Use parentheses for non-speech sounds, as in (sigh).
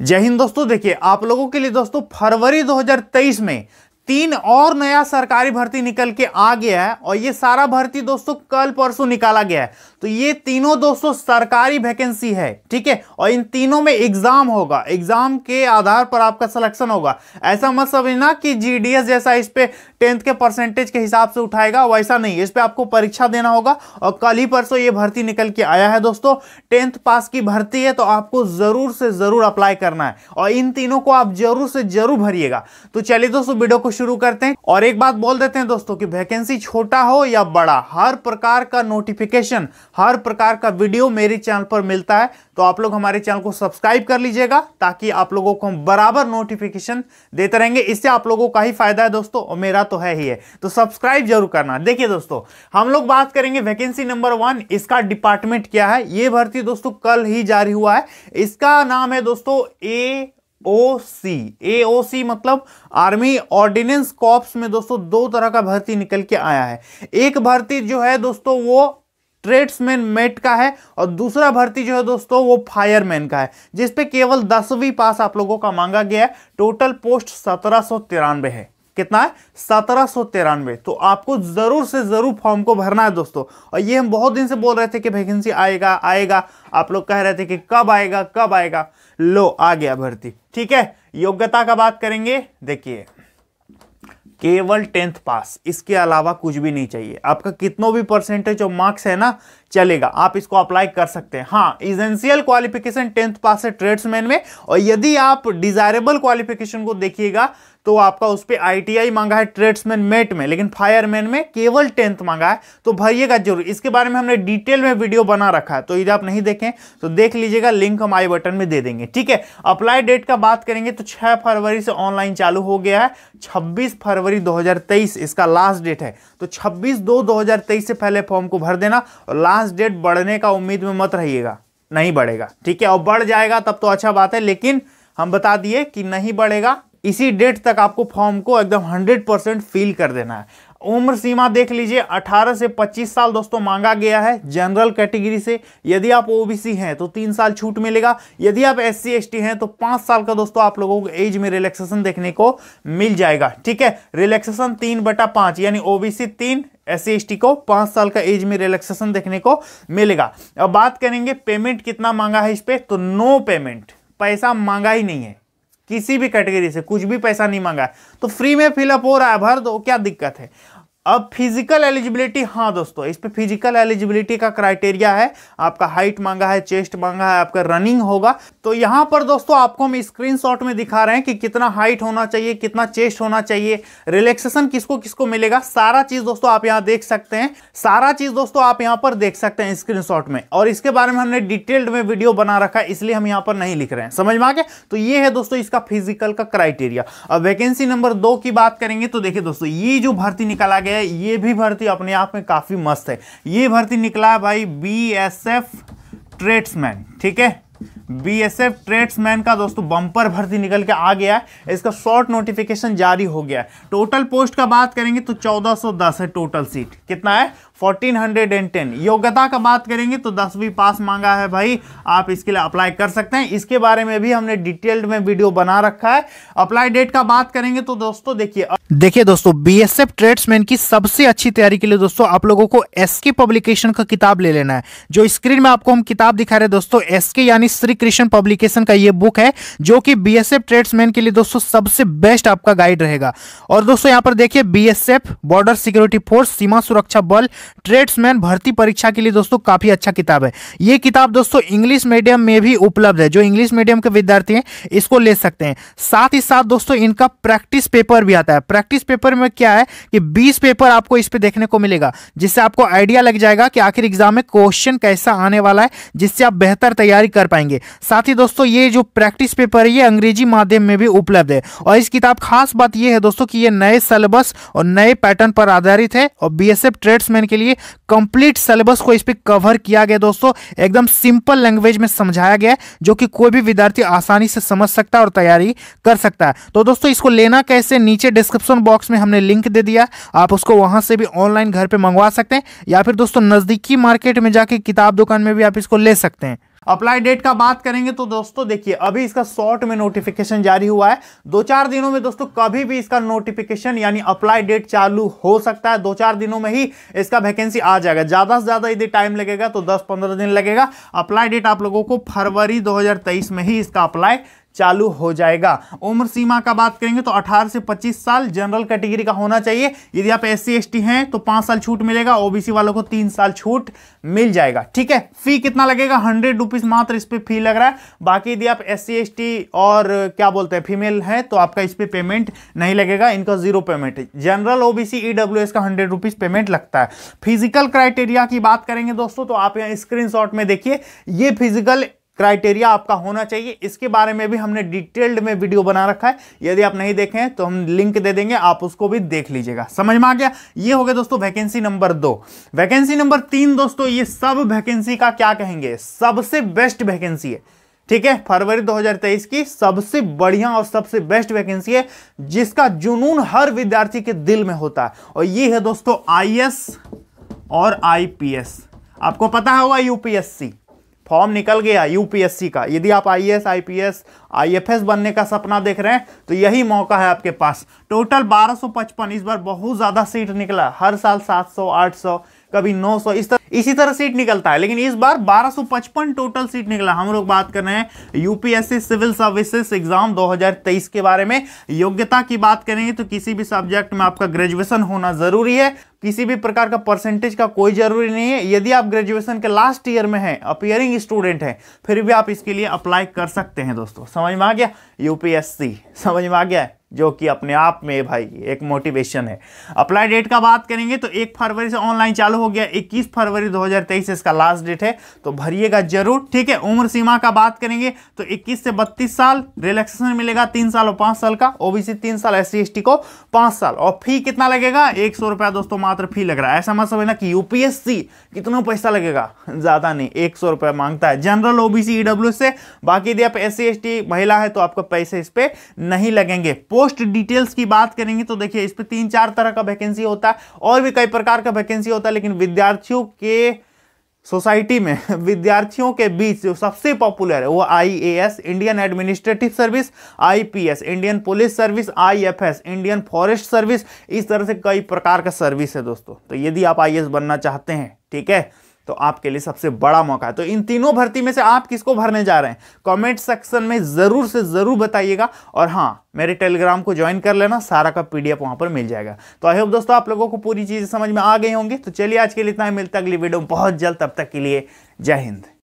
जय हिंद दोस्तों देखिए आप लोगों के लिए दोस्तों फरवरी 2023 में तीन और नया सरकारी भर्ती निकल के आ गया है और ये सारा भर्ती दोस्तों कल परसों निकाला गया है तो ये तीनों दोस्तों सरकारी वैकेंसी है ठीक है और इन तीनों में एग्जाम होगा एग्जाम के आधार पर आपका सिलेक्शन होगा ऐसा मत समझना कि जीडीएस जैसा इस पे टेंथ के परसेंटेज के हिसाब से उठाएगा वैसा नहीं इस पे आपको परीक्षा देना होगा और कल ही परसों ये भर्ती निकल के आया है दोस्तों टेंथ पास की भर्ती है तो आपको जरूर से जरूर अप्लाई करना है और इन तीनों को आप जरूर से जरूर भरिएगा तो चलिए दोस्तों वीडियो को शुरू करते हैं और एक बात बोल देते हैं दोस्तों की वैकेंसी छोटा हो या बड़ा हर प्रकार का नोटिफिकेशन हर प्रकार का वीडियो मेरे चैनल पर मिलता है तो आप लोग हमारे चैनल को सब्सक्राइब कर लीजिएगा ताकि आप लोगों को हम बराबर नोटिफिकेशन देते रहेंगे इससे आप लोगों का ही फायदा है दोस्तों और मेरा तो है ही है तो सब्सक्राइब जरूर करना देखिए दोस्तों हम लोग बात करेंगे वैकेंसी नंबर वन इसका डिपार्टमेंट क्या है ये भर्ती दोस्तों कल ही जारी हुआ है इसका नाम है दोस्तों ए ओ सी ए ओ सी मतलब आर्मी ऑर्डिनेंस कॉप्स में दोस्तों दो तरह का भर्ती निकल के आया है एक भर्ती जो है दोस्तों वो ट्रेड्समैन मेट का है और दूसरा भर्ती जो है दोस्तों वो फायरमैन का है जिसपे केवल दसवीं पास आप लोगों का मांगा गया है टोटल पोस्ट सत्रह है कितना है सत्रह सौ तिरानवे तो आपको जरूर से जरूर फॉर्म को भरना है दोस्तों और ये हम बहुत दिन से बोल रहे थे कि वैकेंसी आएगा आएगा आप लोग कह रहे थे कि कब आएगा कब आएगा लो आ गया भर्ती ठीक है योग्यता का बात करेंगे देखिए केवल टेंथ पास इसके अलावा कुछ भी नहीं चाहिए आपका कितनों भी परसेंटेज ऑफ मार्क्स है ना चलेगा आप इसको अप्लाई कर सकते हैं हाँ इजेंशियल क्वालिफिकेशन टेंथ पास है ट्रेड्समैन में और यदि आप डिजायरेबल क्वालिफिकेशन को देखिएगा तो आपका उस पर आईटीआई मांगा है ट्रेड्समैन मेट में लेकिन फायरमैन में केवल टेंथ मांगा है तो भरिएगा जरूर इसके बारे में हमने डिटेल में वीडियो बना रखा है तो यदि आप नहीं देखें तो देख लीजिएगा लिंक हम आई बटन में दे देंगे ठीक है अप्लाई डेट का बात करेंगे तो छह फरवरी से ऑनलाइन चालू हो गया है छब्बीस फरवरी दो इसका लास्ट डेट है तो छब्बीस दो दो से पहले फॉर्म को भर देना और लास्ट डेट बढ़ने का उम्मीद में मत रहिएगा नहीं बढ़ेगा ठीक है और बढ़ जाएगा तब तो अच्छा बात है लेकिन हम बता दिए कि नहीं बढ़ेगा इसी डेट तक आपको फॉर्म को एकदम हंड्रेड परसेंट फिल कर देना है उम्र सीमा देख लीजिए 18 से 25 साल दोस्तों मांगा गया है जनरल कैटेगरी से यदि आप ओबीसी हैं तो तीन साल छूट मिलेगा यदि आप एस सी हैं तो पाँच साल का दोस्तों आप लोगों को एज में रिलैक्सेशन देखने को मिल जाएगा ठीक है रिलैक्सेशन तीन बटा पाँच यानी ओबीसी तीन एस सी को पाँच साल का एज में रिलैक्सेशन देखने को मिलेगा अब बात करेंगे पेमेंट कितना मांगा है इस पर तो नो पेमेंट पैसा मांगा ही नहीं है किसी भी कैटेगरी से कुछ भी पैसा नहीं मांगा तो फ्री में फिलअप हो रहा है भर दो क्या दिक्कत है अब फिजिकल एलिजिबिलिटी हाँ दोस्तों इस पे फिजिकल एलिजिबिलिटी का क्राइटेरिया है आपका हाइट मांगा है चेस्ट मांगा है आपका रनिंग होगा तो यहाँ पर दोस्तों आपको हम स्क्रीनशॉट में दिखा रहे हैं कि कितना हाइट होना चाहिए कितना चेस्ट होना चाहिए रिलैक्सेशन किसको किसको मिलेगा सारा चीज दोस्तों आप यहाँ देख सकते हैं सारा चीज दोस्तों आप यहाँ पर देख सकते हैं स्क्रीन में और इसके बारे में हमने डिटेल्ड में वीडियो बना रखा है इसलिए हम यहाँ पर नहीं लिख रहे हैं समझ में आगे तो ये है दोस्तों इसका फिजिकल का क्राइटेरिया अब वैकेंसी नंबर दो की बात करेंगे तो देखिए दोस्तों ये जो भर्ती निकाला गया है ये भी भर्ती अपने आप में काफ़ी मस्त है ये भर्ती निकला है भाई बी एस एफ ट्रेड्समैन ठीक है बी एस एफ ट्रेड्समैन का दोस्तों बम्पर भर्ती निकल के आ गया है इसका शॉर्ट नोटिफिकेशन जारी हो गया है टोटल पोस्ट का बात करेंगे तो 1410 है टोटल सीट कितना है फोर्टीन हंड्रेड एंड टेन योग्यता का बात करेंगे तो दसवीं पास मांगा है भाई आप इसके लिए अप्लाई कर सकते हैं इसके बारे में भी हमने डिटेल्ड में वीडियो बना रखा है अप्लाई डेट का बात करेंगे तो दोस्तों देखिए देखिए दोस्तों बीएसएफ ट्रेड्समैन की सबसे अच्छी तैयारी के लिए दोस्तों आप लोगों को एसके पब्लिकेशन का किताब ले लेना है जो स्क्रीन में आपको हम किताब दिखा रहे दोस्तों एसके यानी श्री कृष्ण पब्लिकेशन का ये बुक है जो कि बी ट्रेड्समैन के लिए दोस्तों सबसे बेस्ट आपका गाइड रहेगा और दोस्तों यहाँ पर देखिए बी बॉर्डर सिक्योरिटी फोर्स सीमा सुरक्षा बल ट्रेड्समैन भर्ती परीक्षा के लिए दोस्तों काफ़ी अच्छा किताब है ये किताब दोस्तों इंग्लिश मीडियम में भी उपलब्ध है जो इंग्लिश मीडियम के विद्यार्थी हैं इसको ले सकते हैं साथ ही साथ दोस्तों इनका प्रैक्टिस पेपर भी आता है प्रैक्टिस पेपर में क्या है कि बीस पेपर आपको इस पर देखने को मिलेगा जिससे आपको आइडिया लग जाएगा कि आखिर एग्जाम में क्वेश्चन कैसा आने वाला है जिससे आप बेहतर तैयारी कर पाएंगे साथ ही दोस्तों ये जो प्रैक्टिस पेपर है ये अंग्रेजी माध्यम में भी उपलब्ध है और इस किताब खास बात यह है दोस्तों कि ये नए सिलेबस और नए पैटर्न पर आधारित है और बीएसएफ ट्रेड्समैन के लिए कंप्लीट सिलेबस को इस पर कवर किया गया दोस्तों एकदम सिंपल लैंग्वेज में समझाया गया है जो कि कोई भी विद्यार्थी आसानी से समझ सकता है और तैयारी कर सकता है तो दोस्तों इसको लेना कैसे नीचे डिस्क्रिप्शन बॉक्स में हमने लिंक दे दिया आप उसको वहां से भी ऑनलाइन घर पर मंगवा सकते हैं या फिर दोस्तों नज़दीकी मार्केट में जाके किताब दुकान में भी आप इसको ले सकते हैं अप्लाई डेट का बात करेंगे तो दोस्तों देखिए अभी इसका शॉर्ट में नोटिफिकेशन जारी हुआ है दो चार दिनों में दोस्तों कभी भी इसका नोटिफिकेशन यानी अप्लाई डेट चालू हो सकता है दो चार दिनों में ही इसका वैकेंसी आ जाएगा ज़्यादा से ज़्यादा यदि टाइम लगेगा तो दस पंद्रह दिन लगेगा अप्लाई डेट आप लोगों को फरवरी दो में ही इसका अप्लाई चालू हो जाएगा उम्र सीमा का बात करेंगे तो 18 से 25 साल जनरल कैटेगरी का होना चाहिए यदि आप एस सी हैं तो पाँच साल छूट मिलेगा ओबीसी वालों को तीन साल छूट मिल जाएगा ठीक है फी कितना लगेगा हंड्रेड रुपीज़ मात्र इस पर फी लग रहा है बाकी यदि आप एस सी और क्या बोलते हैं फीमेल है तो आपका इस पर पे पेमेंट नहीं लगेगा इनका zero payment general OBC EW का हंड्रेड रुपीज़ पेमेंट लगता है फिजिकल क्राइटेरिया की बात करेंगे दोस्तों तो आप यहाँ स्क्रीन में देखिए ये फिजिकल क्राइटेरिया आपका होना चाहिए इसके बारे में भी हमने डिटेल्ड में वीडियो बना रखा है यदि आप नहीं देखें तो हम लिंक दे देंगे आप उसको भी देख लीजिएगा समझ में आ गया ये हो गया दोस्तों वैकेंसी नंबर दो वैकेंसी नंबर तीन दोस्तों ये सब वैकेंसी का क्या कहेंगे सबसे बेस्ट वैकेंसी है ठीक है फरवरी 2023 की सबसे बढ़िया और सबसे बेस्ट वैकेंसी है जिसका जुनून हर विद्यार्थी के दिल में होता है और ये है दोस्तों आई और आईपीएस आपको पता होगा यूपीएससी फॉर्म निकल गया यूपीएससी का यदि आप आईएएस आईपीएस आईएफएस बनने का सपना देख रहे हैं तो यही मौका है आपके पास टोटल 1255 इस बार बहुत ज़्यादा सीट निकला हर साल 700 800 कभी 900 इस तरह इसी तरह सीट निकलता है लेकिन इस बार 1255 टोटल सीट निकला हम लोग बात कर रहे हैं यूपीएससी सिविल सर्विसेज एग्जाम 2023 के बारे में योग्यता की बात करेंगे तो किसी भी सब्जेक्ट में आपका ग्रेजुएशन होना जरूरी है किसी भी प्रकार का परसेंटेज का कोई जरूरी नहीं है यदि आप ग्रेजुएशन के लास्ट ईयर में हैं अपियरिंग स्टूडेंट हैं फिर भी आप इसके लिए अप्लाई कर सकते हैं दोस्तों समझ में आ गया यूपीएससी समझ में आ गया है जो कि अपने आप में भाई एक मोटिवेशन है अप्लाई डेट का बात करेंगे तो एक फरवरी से ऑनलाइन चालू हो गया 21 फरवरी 2023 इसका लास्ट डेट है तो भरिएगा जरूर ठीक है उम्र सीमा का बात करेंगे तो 21 से 32 साल रिलैक्सेशन मिलेगा तीन साल और पाँच साल का ओबीसी तीन साल एस सी को पाँच साल और फी कितना लगेगा एक सौ रुपया दोस्तों मात्र फी लग रहा है ऐसा मत समझना कि यूपीएससी कितना पैसा लगेगा ज़्यादा नहीं एक सौ रुपया मांगता है जनरल ओबीसी e से बाकी यदि आप एस सी महिला है तो आपको पैसे इस पर नहीं लगेंगे पोस्ट डिटेल्स की बात करेंगे तो देखिए इस पर तीन चार तरह का वैकेंसी होता है और भी कई प्रकार का वैकेंसी होता है लेकिन विद्यार्थियों के सोसाइटी में (laughs) विद्यार्थियों के बीच जो सबसे पॉपुलर है वो IAS Indian administrative service IPS Indian police service IFS Indian forest service इस तरह से कई प्रकार का सर्विस है दोस्तों तो यदि आप आईएएस बनना चाहते हैं ठीक है तो आपके लिए सबसे बड़ा मौका है तो इन तीनों भर्ती में से आप किसको भरने जा रहे हैं कमेंट सेक्शन में ज़रूर से ज़रूर बताइएगा और हाँ मेरे टेलीग्राम को ज्वाइन कर लेना सारा का पीडीएफ वहाँ पर मिल जाएगा तो आई होप दोस्तों आप लोगों को पूरी चीज़ समझ में आ गई होंगी तो चलिए आज के लिए इतना ही मिलता है अगली वीडियो में बहुत जल्द तब तक के लिए जय हिंद